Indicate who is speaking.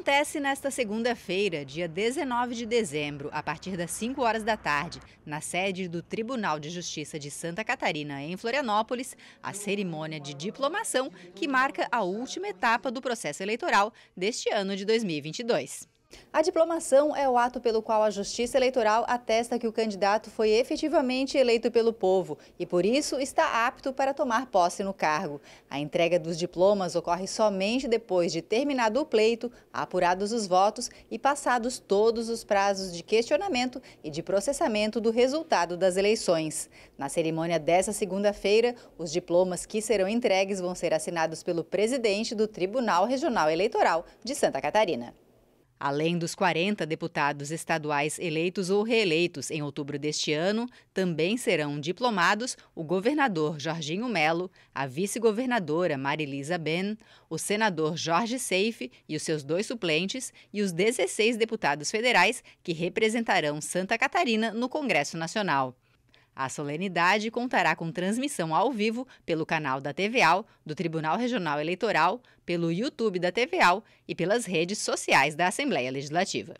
Speaker 1: acontece nesta segunda-feira, dia 19 de dezembro, a partir das 5 horas da tarde, na sede do Tribunal de Justiça de Santa Catarina, em Florianópolis, a cerimônia de diplomação que marca a última etapa do processo eleitoral deste ano de 2022. A diplomação é o ato pelo qual a Justiça Eleitoral atesta que o candidato foi efetivamente eleito pelo povo e, por isso, está apto para tomar posse no cargo. A entrega dos diplomas ocorre somente depois de terminado o pleito, apurados os votos e passados todos os prazos de questionamento e de processamento do resultado das eleições. Na cerimônia dessa segunda-feira, os diplomas que serão entregues vão ser assinados pelo presidente do Tribunal Regional Eleitoral de Santa Catarina. Além dos 40 deputados estaduais eleitos ou reeleitos em outubro deste ano, também serão diplomados o governador Jorginho Melo, a vice-governadora Marilisa Ben, o senador Jorge Seife e os seus dois suplentes e os 16 deputados federais que representarão Santa Catarina no Congresso Nacional. A solenidade contará com transmissão ao vivo pelo canal da TVAL, do Tribunal Regional Eleitoral, pelo YouTube da TVAL e pelas redes sociais da Assembleia Legislativa.